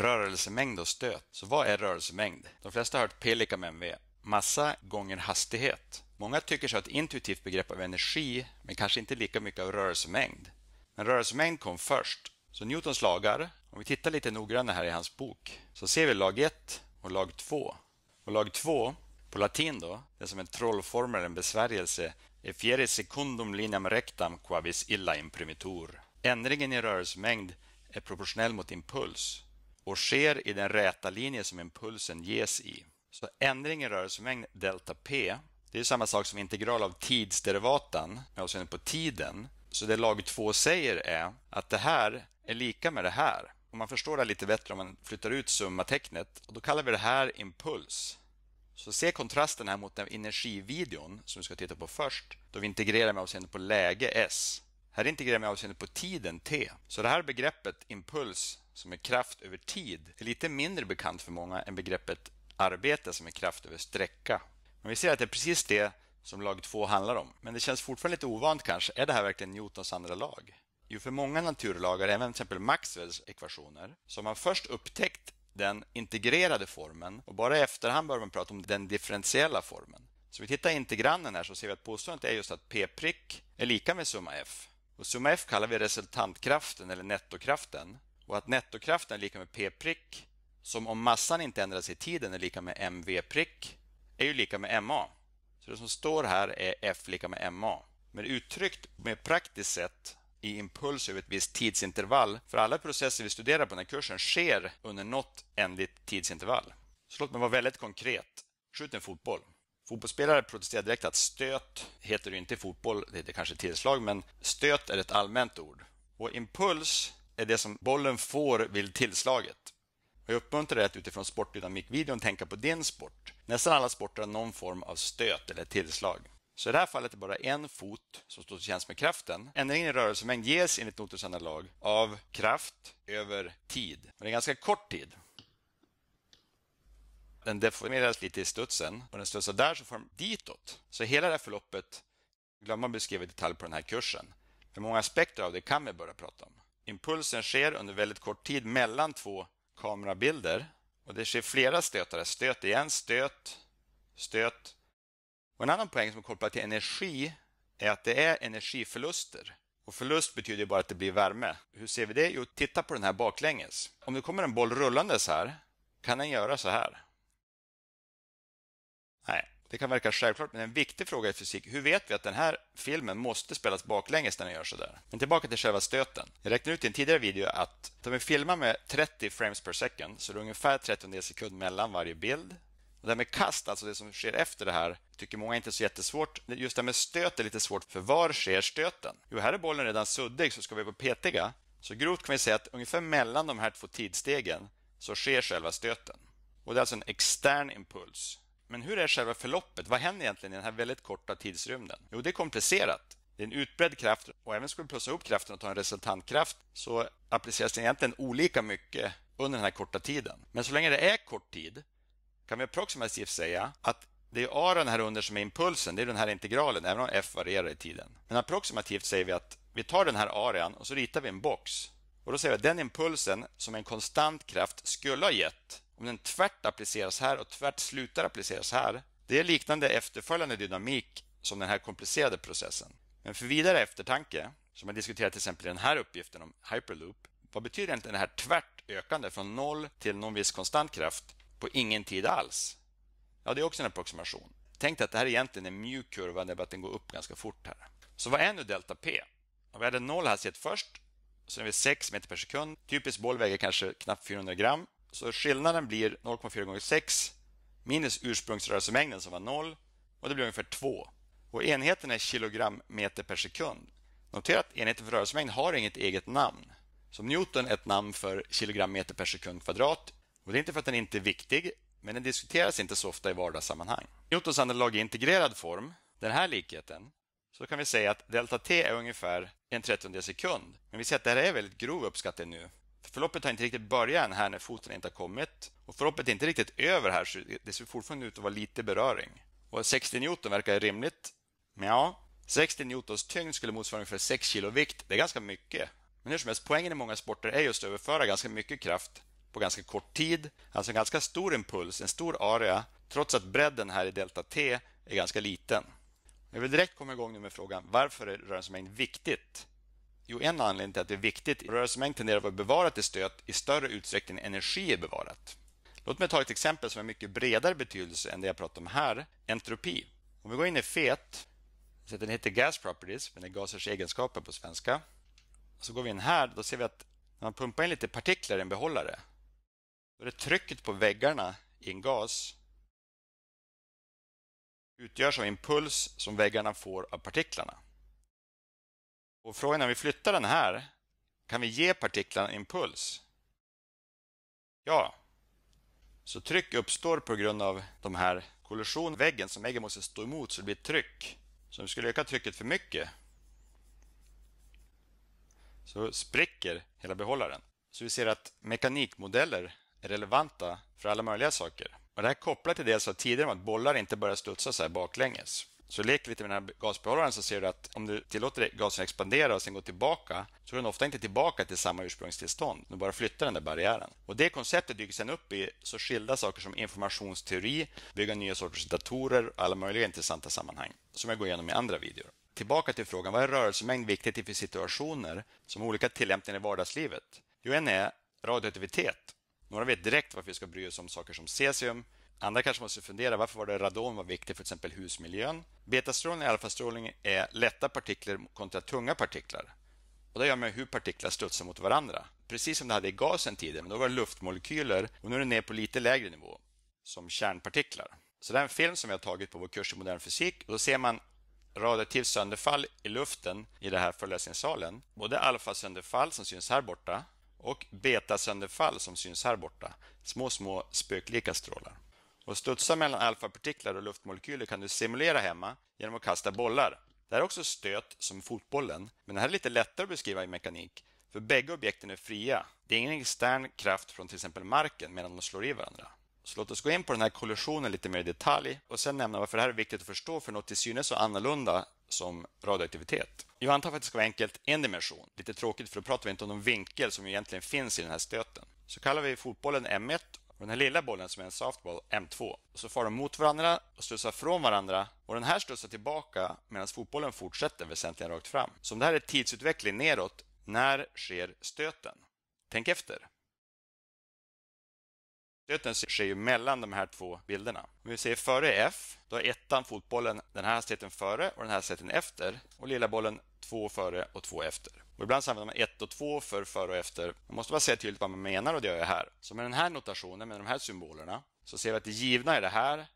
rörelsemängd och stöt. Så vad är rörelsemängd? De flesta har hört P lika med mv. Massa gånger hastighet. Många tycker sig ha ett intuitivt begrepp av energi, men kanske inte lika mycket av rörelsemängd. Men rörelsemängd kom först. Så Newtons lagar, om vi tittar lite noggrannare här i hans bok, så ser vi lag 1 och lag 2. Och lag 2, på latin då, det är som en trollformel, en besvärjelse, Effieri secundum lineam rectam quavis illa imprimitur. Ändringen i rörelsemängd är proportionell mot impuls och sker i den räta linje som impulsen ges i. Så ändring i rörelsemängd delta p, det är samma sak som integral av tidsderivatan med avseende på tiden. Så det lag 2 säger är att det här är lika med det här. Om man förstår det lite bättre om man flyttar ut summatecknet, och då kallar vi det här impuls. Så se kontrasten här mot den energivideon som vi ska titta på först, då vi integrerar med avseende på läge S. Här integrerar vi med avseende på tiden T. Så det här begreppet impuls som är kraft över tid är lite mindre bekant för många än begreppet arbete som är kraft över sträcka. Men vi ser att det är precis det som lag 2 handlar om. Men det känns fortfarande lite ovant kanske. Är det här verkligen Newtons andra lag? Jo, för många naturlagar, även till exempel Maxwells ekvationer, så har man först upptäckt den integrerade formen och bara i efterhand börjar man prata om den differentiella formen. Så vi tittar i integranden här så ser vi att påståendet är just att p prick är lika med summa f. Och summa f kallar vi resultantkraften eller nettokraften och att nettokraften är lika med P prick som om massan inte ändras i tiden är lika med MV prick är ju lika med MA. Så det som står här är F lika med MA. Men uttryckt mer praktiskt sett i impuls över ett visst tidsintervall. För alla processer vi studerar på den här kursen sker under något ändligt tidsintervall. Så låt mig vara väldigt konkret. Skjut en fotboll. Fotbollsspelare protesterar direkt att stöt heter ju inte i fotboll, det heter kanske tillslag, men stöt är ett allmänt ord. Och impuls är det som bollen får vid tillslaget. jag uppmuntrar dig att utifrån sportdynamikvideon tänka på din sport. Nästan alla sporter har någon form av stöt eller tillslag. Så i det här fallet är det bara en fot som står till tjänst med kraften. Ändringen i rörelsemängd ges enligt Noters lag av kraft över tid. Men det är ganska kort tid. Den deformeras lite i studsen och den studsar där så får den ditåt. Så hela det här förloppet glömmer att beskriva i detalj på den här kursen. För många aspekter av det kan vi börja prata om impulsen sker under väldigt kort tid mellan två kamerabilder. Och det sker flera stötar. Stöt igen, stöt, stöt. Och en annan poäng som är kopplad till energi är att det är energiförluster. Och förlust betyder bara att det blir värme. Hur ser vi det? Jo, titta på den här baklänges. Om det kommer en boll rullandes här, kan den göra så här? Nej, det kan verka självklart, men en viktig fråga i fysik hur vet vi att den här filmen måste spelas baklänges när den gör sådär? Men tillbaka till själva stöten. Jag räknade ut i en tidigare video att om vi filmar med 30 frames per second så är det ungefär 30 sekund mellan varje bild. Och det här med kast, alltså det som sker efter det här, tycker många inte är så jättesvårt. Just det här med stöt är lite svårt, för var sker stöten? Jo, här är bollen redan suddig så ska vi vara petiga. Så grovt kan vi säga att ungefär mellan de här två tidsstegen så sker själva stöten. Och det är alltså en extern impuls men hur är själva förloppet? Vad händer egentligen i den här väldigt korta tidsrymden? Jo, det är komplicerat. Det är en utbredd kraft och även skulle vi plussa upp kraften och ta en resultantkraft så appliceras den egentligen olika mycket under den här korta tiden. Men så länge det är kort tid kan vi approximativt säga att det är aran här under som är impulsen, det är den här integralen, även om f varierar i tiden. Men approximativt säger vi att vi tar den här arean och så ritar vi en box. Och då säger vi att den impulsen som en konstant kraft skulle ha gett om den tvärt appliceras här och tvärt slutar appliceras här, det är liknande efterföljande dynamik som den här komplicerade processen. Men för vidare eftertanke, som jag diskuterat till exempel i den här uppgiften om hyperloop, vad betyder egentligen det här tvärt ökande från noll till någon viss konstant kraft på ingen tid alls? Ja, det är också en approximation. Tänk dig att det här egentligen är en mjuk kurva, det att den går upp ganska fort här. Så vad är nu delta P? Om vi hade noll hastighet först, så är vi 6 meter per sekund. Typisk boll väger kanske knappt 400 gram. Så skillnaden blir 0,4 gånger 6 minus ursprungsrörelsemängden som var 0 och det blir ungefär 2. Och enheten är kilogram meter per sekund. Notera att enheten för rörelsemängd har inget eget namn. Som Newton är ett namn för kilogram meter per sekund kvadrat. Och det är inte för att den inte är viktig, men den diskuteras inte så ofta i vardagssammanhang. Newtons analogi i integrerad form, den här likheten, så kan vi säga att delta t är ungefär en trettiondels sekund. Men vi ser att det här är väldigt grov uppskattning nu. Förloppet har inte riktigt börjat än här när foten inte har kommit. Och förloppet är inte riktigt över här, så det ser fortfarande ut att vara lite beröring. Och 60 Newton verkar rimligt. Men ja, 60 Newtons tyngd skulle motsvara ungefär 6 kilo vikt. Det är ganska mycket. Men hur som helst, poängen i många sporter är just att överföra ganska mycket kraft på ganska kort tid. Alltså en ganska stor impuls, en stor area, trots att bredden här i delta T är ganska liten. Jag vill direkt komma igång nu med frågan varför är rörelsemängd viktigt? Jo, en anledning till att det är viktigt. Rörelsemängd tenderar att vara bevarat i stöt i större utsträckning än energi är bevarat. Låt mig ta ett exempel som har mycket bredare betydelse än det jag pratar om här, entropi. Om vi går in i FET, så den heter Gas Properties, men det är gasers egenskaper på svenska. Så går vi in här, då ser vi att när man pumpar in lite partiklar i en behållare, då är det trycket på väggarna i en gas utgörs av impuls som väggarna får av partiklarna. Och frågan är, om vi flyttar den här, kan vi ge partiklarna impuls? Ja. Så tryck uppstår på grund av de här kollisionväggen som väggen måste stå emot så det blir tryck. Så om vi skulle öka trycket för mycket så spricker hela behållaren. Så vi ser att mekanikmodeller är relevanta för alla möjliga saker. Och det här kopplar till det jag sa tidigare om att bollar inte börjar studsa så här baklänges. Så lek lite med den här gasbehållaren så ser du att om du tillåter gasen expandera och sen gå tillbaka så är den ofta inte tillbaka till samma ursprungstillstånd. Du bara flyttar den där barriären. Och Det konceptet dyker sen upp i så skilda saker som informationsteori, bygga nya sorters datorer och alla möjliga intressanta sammanhang som jag går igenom i andra videor. Tillbaka till frågan vad är rörelsemängd viktigt i för situationer som olika tillämpningar i vardagslivet? Jo, en är radioaktivitet. Några vet direkt varför vi ska bry oss om saker som cesium, Andra kanske måste fundera varför var det radon var viktigt för till exempel husmiljön? Betastrålning och alfastrålning är lätta partiklar kontra tunga partiklar. Och Det gör man hur partiklar studsar mot varandra. Precis som det hade i gasen tidigare, men då var det luftmolekyler och nu är det ner på lite lägre nivå, som kärnpartiklar. Så det är en film som vi har tagit på vår kurs i modern fysik. Och då ser man radioaktivt sönderfall i luften i den här föreläsningssalen. Både alfasönderfall som syns här borta och betasönderfall som syns här borta. Små, små spöklika strålar. Och studsa mellan alfapartiklar och luftmolekyler kan du simulera hemma genom att kasta bollar. Det här är också stöt som fotbollen, men det här är lite lättare att beskriva i mekanik. För bägge objekten är fria. Det är ingen extern kraft från till exempel marken medan de slår i varandra. Så låt oss gå in på den här kollisionen lite mer i detalj och sen nämna varför det här är viktigt att förstå för något till synes så annorlunda som radioaktivitet. Jag antar att det ska vara enkelt en dimension. Lite tråkigt för då pratar vi inte om någon vinkel som egentligen finns i den här stöten. Så kallar vi fotbollen M1 och den här lilla bollen som är en softball, M2. Så far de mot varandra och studsar från varandra och den här studsar tillbaka medan fotbollen fortsätter väsentligen rakt fram. Så om det här är tidsutveckling nedåt, när sker stöten? Tänk efter. Stöten sker ju mellan de här två bilderna. Om vi ser före F, då har ettan fotbollen den här hastigheten före och den här hastigheten efter och lilla bollen två före och två efter. Och ibland använder man ett och två för före och efter. Man måste bara säga tydligt vad man menar och det gör jag här. Så med den här notationen, med de här symbolerna, så ser vi att det givna är det här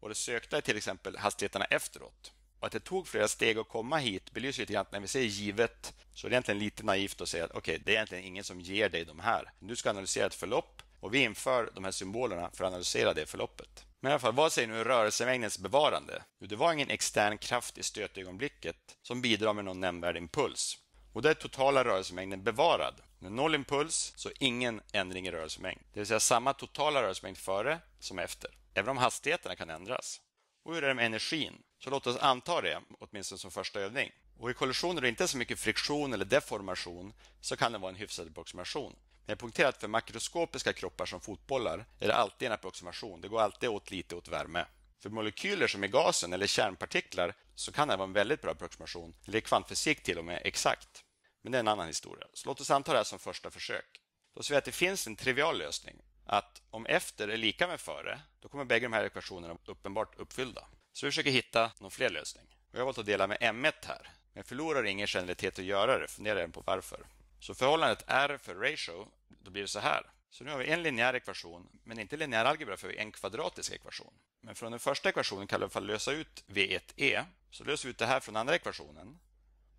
och det sökta är till exempel hastigheterna efteråt. Och att det tog flera steg att komma hit belyser lite grann att när vi säger givet så är det egentligen lite naivt att säga att okej, okay, det är egentligen ingen som ger dig de här. Du ska analysera ett förlopp och vi inför de här symbolerna för att analysera det förloppet. Men i alla fall, vad säger nu rörelsemängdens bevarande? Jo, det var ingen extern kraft i stötögonblicket som bidrar med någon nämnvärd impuls. Och där är totala rörelsemängden bevarad. Med noll impuls, så ingen ändring i rörelsemängd. Det vill säga samma totala rörelsemängd före som efter. Även om hastigheterna kan ändras. Och hur är det med energin? Så låt oss anta det, åtminstone som första övning. Och i kollisioner där det inte är så mycket friktion eller deformation så kan det vara en hyfsad approximation. Men jag poängterar att för makroskopiska kroppar som fotbollar är det alltid en approximation. Det går alltid åt lite åt värme. För molekyler som är gasen eller kärnpartiklar så kan det vara en väldigt bra approximation, eller kvantfysik till och med exakt. Men det är en annan historia. Så låt oss anta det här som första försök. Då ser vi att det finns en trivial lösning. Att om efter är lika med före, då kommer bägge de här ekvationerna uppenbart uppfyllda. Så vi försöker hitta någon fler lösning. Och jag har valt att dela med M1 här. Men förlorar ingen generalitet att göra det, funderar jag på varför. Så förhållandet R för ratio, då blir det så här. Så nu har vi en linjär ekvation, men inte linjär algebra för vi en kvadratisk ekvation. Men från den första ekvationen kan vi i alla fall lösa ut V1e. Så löser vi ut det här från den andra ekvationen.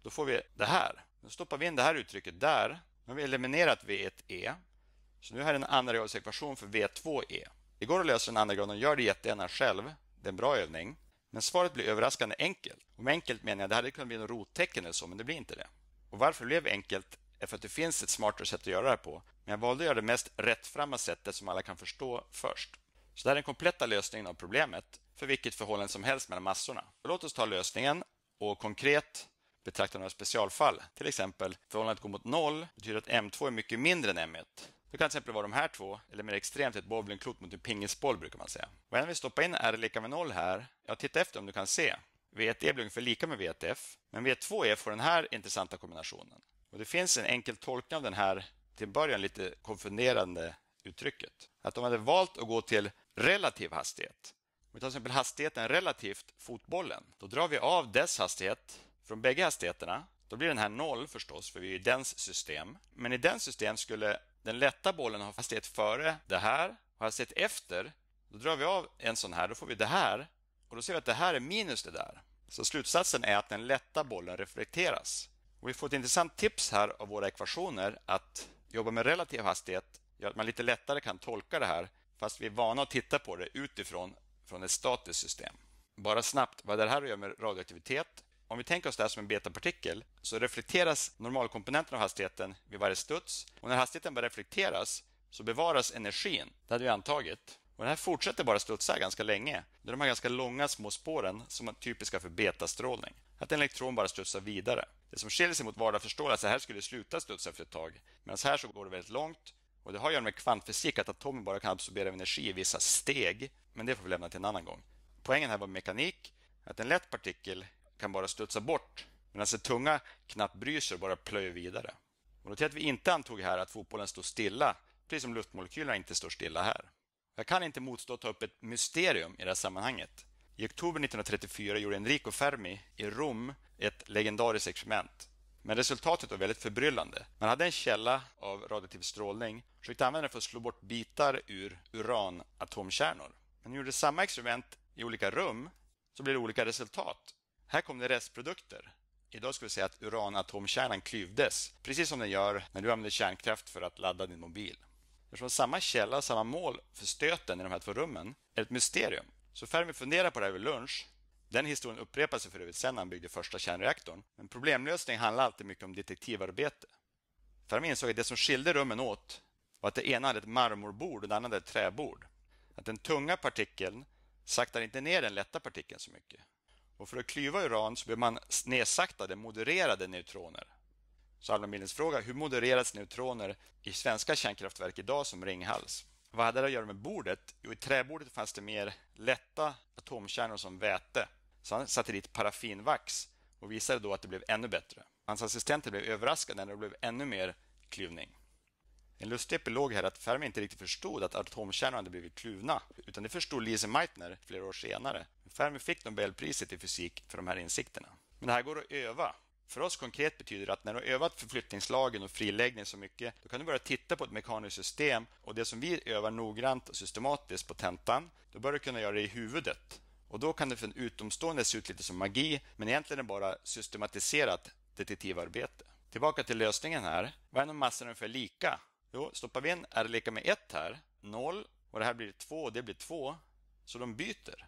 Då får vi det här. Nu stoppar vi in det här uttrycket där. Nu har vi eliminerat V1e. Så nu har vi en andra ekvation för V2e. Det går att lösa den andra graden, gör det jättegärna själv. Det är en bra övning. Men svaret blir överraskande enkelt. Med enkelt menar jag att det hade kunnat bli något rottecken eller så, men det blir inte det. Och varför det blev enkelt Därför att det finns ett smartare sätt att göra det här på. Men jag valde att göra det mest rättframma sättet som alla kan förstå först. Så det här är den kompletta lösningen av problemet för vilket förhållande som helst mellan massorna. låt oss ta lösningen och konkret betrakta några specialfall. Till exempel, förhållandet går mot noll betyder att M2 är mycket mindre än M1. Det kan till exempel vara de här två, eller mer extremt ett bowlingklot mot en pingisboll brukar man säga. Och även om vi stoppar in R lika med noll här, ja titta efter om du kan se. V1E blir ungefär lika med V1F, men V2E får den här intressanta kombinationen. Och Det finns en enkel tolkning av den här till början lite konfunderande uttrycket. Att de hade valt att gå till relativ hastighet. Om vi tar till exempel hastigheten relativt fotbollen. Då drar vi av dess hastighet från bägge hastigheterna. Då blir den här noll förstås, för vi är i dens system. Men i dens system skulle den lätta bollen ha hastighet före det här och hastighet efter. Då drar vi av en sån här, då får vi det här. Och då ser vi att det här är minus det där. Så slutsatsen är att den lätta bollen reflekteras. Och vi får ett intressant tips här av våra ekvationer att jobba med relativ hastighet gör att man lite lättare kan tolka det här fast vi är vana att titta på det utifrån från ett statiskt system. Bara snabbt, vad det här gör med radioaktivitet? Om vi tänker oss det här som en betapartikel så reflekteras normalkomponenten av hastigheten vid varje studs och när hastigheten börjar reflekteras så bevaras energin. Det hade vi antagit. Och det här fortsätter bara studsa ganska länge. Det är de här ganska långa små spåren som är typiska för betastrålning. Att en elektron bara studsar vidare. Det som skiljer sig mot vardagsförståelse, här skulle det sluta studsa efter ett tag. Medan här så går det väldigt långt. Och det har att göra med kvantfysik, att atomer bara kan absorbera energi i vissa steg. Men det får vi lämna till en annan gång. Poängen här var mekanik, att en lätt partikel kan bara studsa bort medan den tunga knappt bryr sig och bara plöjer vidare. Och notera att vi inte antog här att fotbollen står stilla, precis som luftmolekylerna inte står stilla här. Jag kan inte motstå att ta upp ett mysterium i det här sammanhanget. I oktober 1934 gjorde Enrico Fermi i Rom ett legendariskt experiment. Men resultatet var väldigt förbryllande. Man hade en källa av radioaktiv strålning och försökte använda den för att slå bort bitar ur uranatomkärnor. Men Man gjorde samma experiment i olika rum så blev det olika resultat. Här kom det restprodukter. Idag skulle vi säga att uranatomkärnan klyvdes, precis som den gör när du använder kärnkraft för att ladda din mobil. Eftersom samma källa och samma mål för stöten i de här två rummen är ett mysterium. Så Fermi funderade på det här vid lunch. Den historien upprepar sig för övrigt sen han byggde första kärnreaktorn. Men problemlösning handlar alltid mycket om detektivarbete. Fermi insåg att det som skilde rummen åt var att det ena hade ett marmorbord och det andra hade ett träbord. Att den tunga partikeln saktar inte ner den lätta partikeln så mycket. Och för att klyva uran så behöver man nedsaktade, modererade neutroner. Så Alva Millens fråga, hur modereras neutroner i svenska kärnkraftverk idag som Ringhals? Vad hade det att göra med bordet? Jo, i träbordet fanns det mer lätta atomkärnor som väte. Så han satte dit paraffinvax och visade då att det blev ännu bättre. Hans assistenter blev överraskade när det blev ännu mer klyvning. En lustig epilog här är att Fermi inte riktigt förstod att atomkärnorna hade blivit kluvna, utan det förstod Lise Meitner flera år senare. Fermi fick Nobelpriset i fysik för de här insikterna. Men det här går att öva för oss konkret betyder det att när du har övat förflyttningslagen och friläggning så mycket, då kan du börja titta på ett mekaniskt system och det som vi övar noggrant och systematiskt på tentan, då börjar du kunna göra det i huvudet. Och då kan det för en utomstående se ut lite som magi, men egentligen är det bara systematiserat detektivarbete. Tillbaka till lösningen här. Vad är om massorna ungefär lika? Jo, stoppar vi in r lika med 1 här, 0, och det här blir 2 och det blir 2, så de byter.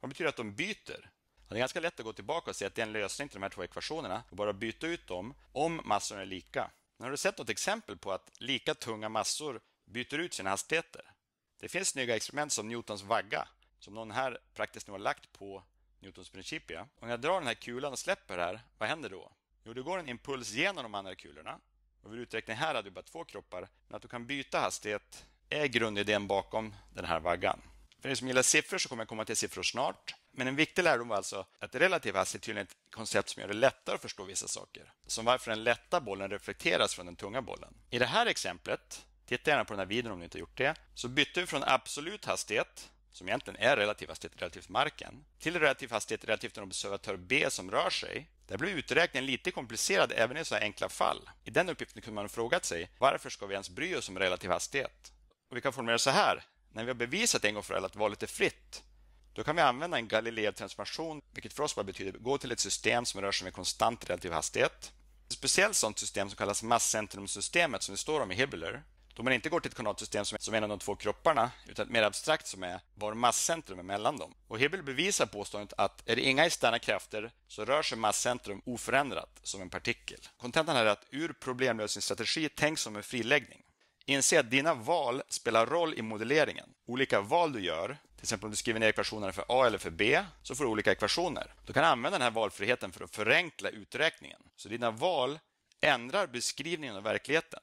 Vad betyder att de byter? det är ganska lätt att gå tillbaka och se att det är en lösning till de här två ekvationerna och bara byta ut dem om massorna är lika. Men har du sett något exempel på att lika tunga massor byter ut sina hastigheter? Det finns snygga experiment som Newtons vagga, som någon här praktiskt nog har lagt på Newtons principia. Om jag drar den här kulan och släpper här, vad händer då? Jo, det går en impuls genom de andra kulorna. Och vid uträkning här hade du bara två kroppar, men att du kan byta hastighet är grundidén bakom den här vaggan. För er som gillar siffror så kommer jag komma till siffror snart. Men en viktig lärdom var alltså att relativ hastighet tydligen är ett koncept som gör det lättare att förstå vissa saker. Som varför den lätta bollen reflekteras från den tunga bollen. I det här exemplet, titta gärna på den här videon om ni inte gjort det, så bytte vi från absolut hastighet som egentligen är relativ hastighet relativt marken, till relativ hastighet relativt en observatör B som rör sig. Där blev uträkningen lite komplicerad även i sådana enkla fall. I den uppgiften kunde man ha frågat sig varför ska vi ens bry oss om relativ hastighet? Och vi kan formulera så här. När vi har bevisat en gång för alla att valet är fritt då kan vi använda en Galileo transformation, vilket för oss bara betyder gå till ett system som rör sig med konstant relativ hastighet. Ett speciellt sådant system som kallas masscentrumsystemet som det står om i Hibbler. Då man inte går till ett kanalsystem som, som en av de två kropparna, utan mer abstrakt som är var masscentrum är mellan dem. Och Hibbler bevisar påståendet att är det inga externa krafter så rör sig masscentrum oförändrat som en partikel. Kontentan är att ur problemlösningsstrategi tänks som en friläggning. Inse att dina val spelar roll i modelleringen. Olika val du gör till exempel om du skriver ner ekvationerna för A eller för B så får du olika ekvationer. Du kan använda den här valfriheten för att förenkla uträkningen. Så dina val ändrar beskrivningen av verkligheten.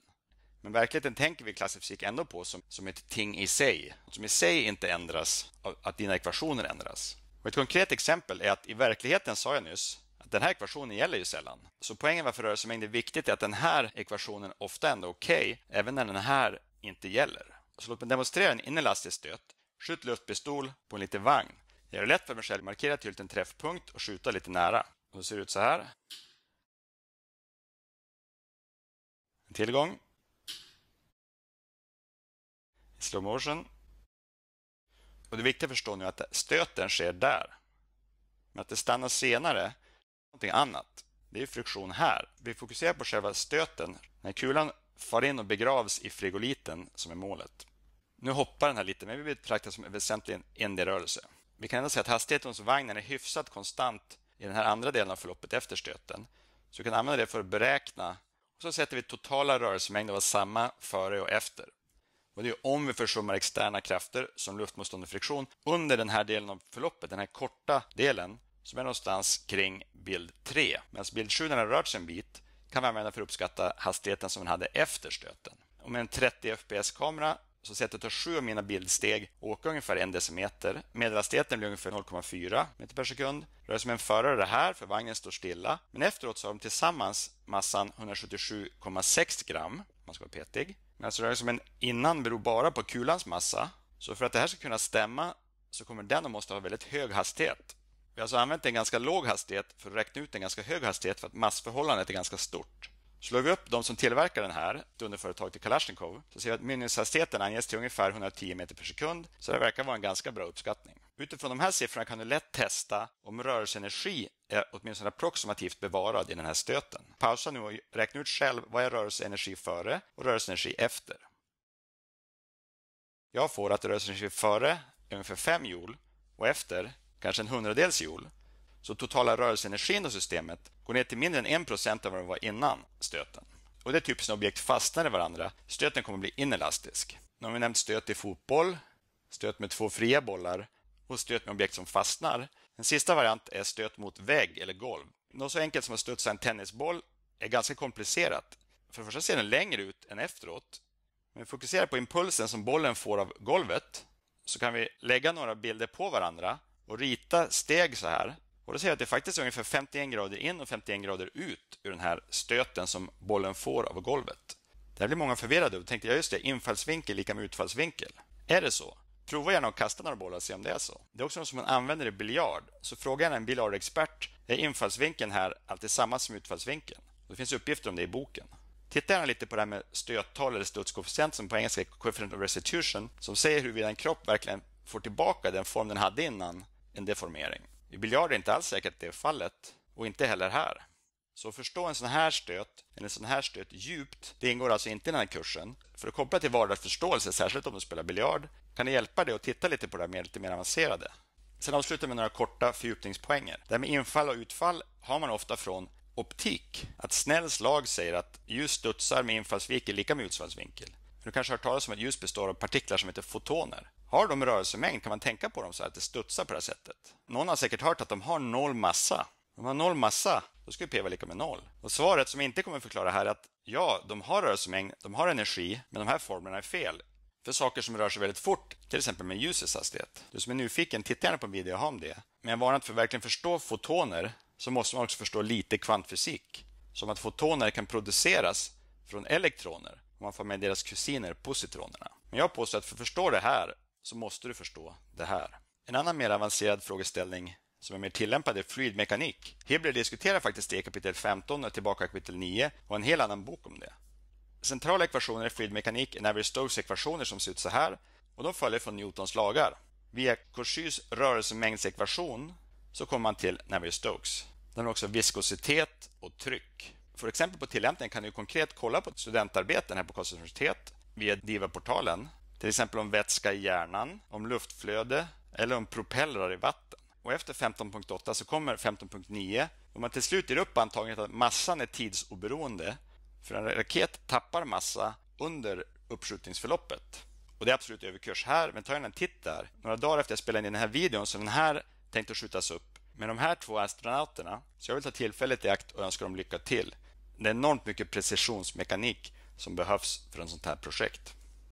Men verkligheten tänker vi i klassifysik ändå på som, som ett ting i sig, som i sig inte ändras av att dina ekvationer ändras. Och ett konkret exempel är att i verkligheten sa jag nyss att den här ekvationen gäller ju sällan. Så poängen varför rörelsemängd är viktigt är att den här ekvationen ofta ändå är okej, okay, även när den här inte gäller. Så låt mig demonstrera en inelastisk stöt Skjut luftpistol på en liten vagn. Gör det lätt för mig själv. Markera till en träffpunkt och skjuta lite nära. Och ser det ut så här. En till gång. Slow motion. Och det viktiga att förstå nu är att stöten sker där. Men att det stannar senare, någonting annat. Det är friktion här. Vi fokuserar på själva stöten när kulan far in och begravs i frigoliten som är målet. Nu hoppar den här lite, men vi betraktar som en väsentligen en rörelse. Vi kan ändå säga att hastigheten hos vagnen är hyfsat konstant i den här andra delen av förloppet efter stöten. Så vi kan använda det för att beräkna och så sätter vi totala rörelsemängden vara samma före och efter. Och det är om vi försummar externa krafter som luftmotstånd och friktion under den här delen av förloppet, den här korta delen som är någonstans kring bild 3. Medan bild 7, när den har rört sig en bit, kan vi använda för att uppskatta hastigheten som den hade efter stöten. Och med en 30 fps kamera så sättet jag tar sju av mina bildsteg och åker ungefär en decimeter. Medelhastigheten blir ungefär 0,4 meter per sekund. Rör som en förare här, för vagnen står stilla. Men efteråt så har de tillsammans massan 177,6 gram, man ska vara petig. Men alltså rörelsen innan beror bara på kulans massa. Så för att det här ska kunna stämma så kommer den att måste ha väldigt hög hastighet. Vi har alltså använt en ganska låg hastighet för att räkna ut en ganska hög hastighet för att massförhållandet är ganska stort. Slår vi upp de som tillverkar den här, ett underföretag till Kalashnikov, så ser vi att mynningshastigheten anges till ungefär 110 meter per sekund, så det verkar vara en ganska bra uppskattning. Utifrån de här siffrorna kan du lätt testa om rörelseenergi är åtminstone approximativt bevarad i den här stöten. Pausa nu och räkna ut själv vad är rörelseenergi före och rörelseenergi efter. Jag får att rörelseenergi före är ungefär 5 joule och efter kanske en hundradels joule så totala rörelseenergin i systemet går ner till mindre än 1 av vad den var innan stöten. Och det är typiskt när objekt fastnar i varandra. Stöten kommer bli inelastisk. Nu har vi nämnt stöt i fotboll, stöt med två fria bollar och stöt med objekt som fastnar. En sista variant är stöt mot vägg eller golv. Något så enkelt som att studsa en tennisboll är ganska komplicerat. För det första ser den längre ut än efteråt. Men fokuserar på impulsen som bollen får av golvet så kan vi lägga några bilder på varandra och rita steg så här och då ser jag att det är faktiskt är ungefär 51 grader in och 51 grader ut ur den här stöten som bollen får av golvet. Det här blir många förvirrade och tänkte jag just det, infallsvinkel lika med utfallsvinkel. Är det så? Prova gärna att kasta några bollar och se om det är så. Det är också något som man använder i biljard. Så fråga gärna en biljardexpert, är infallsvinkeln här alltid samma som utfallsvinkeln? det finns uppgifter om det i boken. Titta gärna lite på det här med stöttal eller studskoefficient som på engelska är coefficient of restitution som säger huruvida en kropp verkligen får tillbaka den form den hade innan en deformering. I biljard är inte alls säkert att det är fallet och inte heller här. Så att förstå en sån här stöt, eller en sån här stöt djupt, det ingår alltså inte i den här kursen. För att koppla till vardagsförståelse, särskilt om du spelar biljard, kan det hjälpa dig att titta lite på det här mer, lite mer avancerade. Sen avslutar vi med några korta fördjupningspoänger. Det här med infall och utfall har man ofta från optik. Att Snells lag säger att ljus studsar med infallsvinkel lika med utfallsvinkel. Du kanske har hört talas om att ljus består av partiklar som heter fotoner. Har de rörelsemängd kan man tänka på dem så här, att det studsar på det här sättet. Någon har säkert hört att de har noll massa. Om de har noll massa, då ska ju P vara lika med noll. Och svaret som vi inte kommer förklara här är att ja, de har rörelsemängd, de har energi, men de här formlerna är fel. För saker som rör sig väldigt fort, till exempel med ljusets hastighet. Du som är nyfiken, titta gärna på en video jag har om det. Men jag varnar för att verkligen förstå fotoner så måste man också förstå lite kvantfysik. Som att fotoner kan produceras från elektroner om man får med deras kusiner positronerna. Men jag påstår att för att förstå det här så måste du förstå det här. En annan mer avancerad frågeställning som är mer tillämpad är fluidmekanik. Hebler diskuterar faktiskt det i kapitel 15 och tillbaka i kapitel 9 och en hel annan bok om det. Centrala ekvationer i fluidmekanik är Navier-Stokes ekvationer som ser ut så här och de följer från Newtons lagar. Via Courchys rörelsemängdsekvation så kommer man till Navier-Stokes. Den har också viskositet och tryck. För exempel på tillämpningen kan du konkret kolla på studentarbeten här på Karlstads universitet via DIVA-portalen till exempel om vätska i hjärnan, om luftflöde eller om propellrar i vatten. Och efter 15.8 så kommer 15.9 då man till slut ger upp antagandet att massan är tidsoberoende. För en raket tappar massa under uppskjutningsförloppet. Och det är absolut överkurs här, men ta gärna en titt där. Några dagar efter jag spelade in den här videon så den här tänkte skjutas upp. med de här två astronauterna, så jag vill ta tillfället i akt och önska dem lycka till. Det är enormt mycket precisionsmekanik som behövs för en sånt här projekt.